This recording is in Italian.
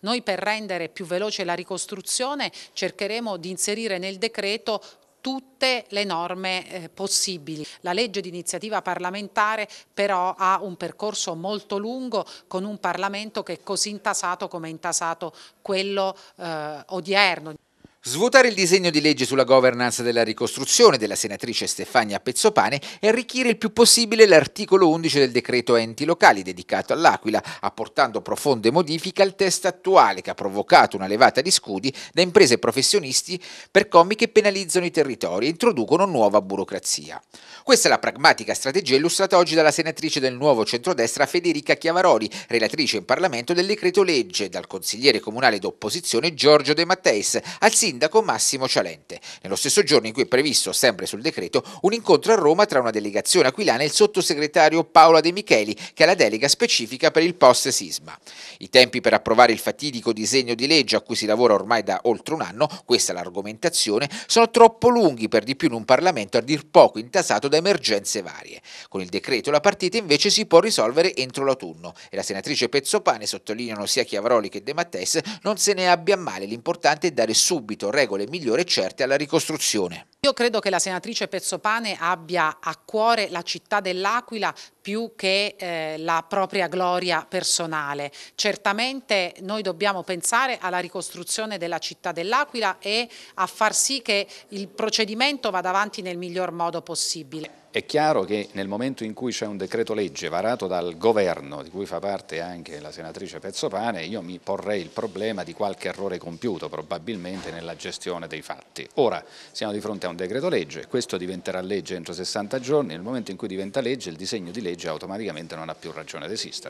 Noi per rendere più veloce la ricostruzione cercheremo di inserire nel decreto tutte le norme eh, possibili. La legge di iniziativa parlamentare però ha un percorso molto lungo con un Parlamento che è così intasato come è intasato quello eh, odierno. Svuotare il disegno di legge sulla governance della ricostruzione della senatrice Stefania Pezzopane e arricchire il più possibile l'articolo 11 del decreto enti locali dedicato all'Aquila, apportando profonde modifiche al test attuale che ha provocato una levata di scudi da imprese e professionisti per commi che penalizzano i territori e introducono nuova burocrazia. Questa è la pragmatica strategia illustrata oggi dalla senatrice del nuovo centrodestra Federica Chiavaroli, relatrice in Parlamento del decreto legge, dal consigliere comunale d'opposizione Giorgio De Matteis, al sindaco Massimo Cialente. Nello stesso giorno in cui è previsto, sempre sul decreto, un incontro a Roma tra una delegazione aquilana e il sottosegretario Paola De Micheli, che ha la delega specifica per il post-sisma. I tempi per approvare il fatidico disegno di legge a cui si lavora ormai da oltre un anno, questa è l'argomentazione, sono troppo lunghi per di più in un Parlamento a dir poco intasato da emergenze varie. Con il decreto la partita invece si può risolvere entro l'autunno e la senatrice Pezzopane, sottolineano sia Chiavroli che De Mattes, non se ne abbia male, l'importante è dare subito stabilito regole migliori e certe alla ricostruzione. Io credo che la senatrice Pezzopane abbia a cuore la città dell'Aquila più che eh, la propria gloria personale. Certamente noi dobbiamo pensare alla ricostruzione della città dell'Aquila e a far sì che il procedimento vada avanti nel miglior modo possibile. È chiaro che nel momento in cui c'è un decreto legge varato dal governo, di cui fa parte anche la senatrice Pezzopane, io mi porrei il problema di qualche errore compiuto probabilmente nella gestione dei fatti. Ora siamo di fronte a un decreto legge, questo diventerà legge entro 60 giorni, nel momento in cui diventa legge il disegno di legge legge automaticamente non ha più ragione di esistere.